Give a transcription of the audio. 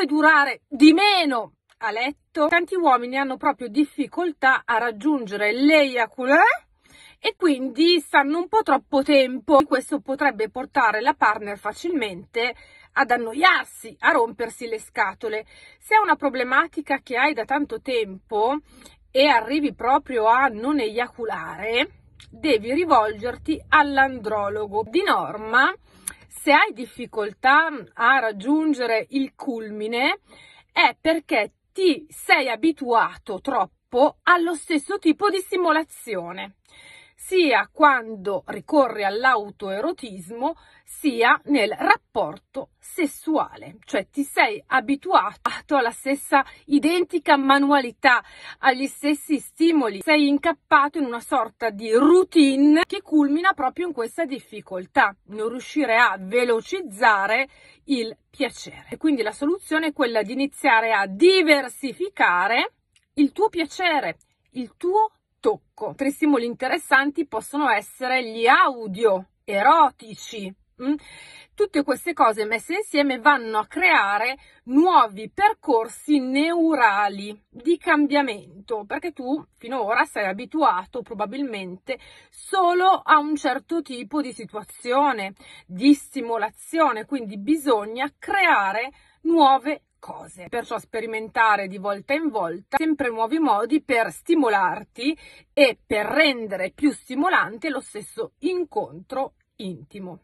siccome durare di meno a letto, tanti uomini hanno proprio difficoltà a raggiungere l'eiaculare e quindi stanno un po' troppo tempo. Questo potrebbe portare la partner facilmente ad annoiarsi, a rompersi le scatole. Se è una problematica che hai da tanto tempo e arrivi proprio a non eiaculare, devi rivolgerti all'andrologo. Di norma se hai difficoltà a raggiungere il culmine è perché ti sei abituato troppo allo stesso tipo di simulazione sia quando ricorre all'autoerotismo sia nel rapporto sessuale, cioè ti sei abituato alla stessa identica manualità, agli stessi stimoli, sei incappato in una sorta di routine che culmina proprio in questa difficoltà, non riuscire a velocizzare il piacere. E quindi la soluzione è quella di iniziare a diversificare il tuo piacere, il tuo piacere tocco. Tre stimoli interessanti possono essere gli audio erotici. Mm? Tutte queste cose messe insieme vanno a creare nuovi percorsi neurali di cambiamento, perché tu finora sei abituato probabilmente solo a un certo tipo di situazione, di stimolazione, quindi bisogna creare nuove cose. Perciò sperimentare di volta in volta sempre nuovi modi per stimolarti e per rendere più stimolante lo stesso incontro intimo.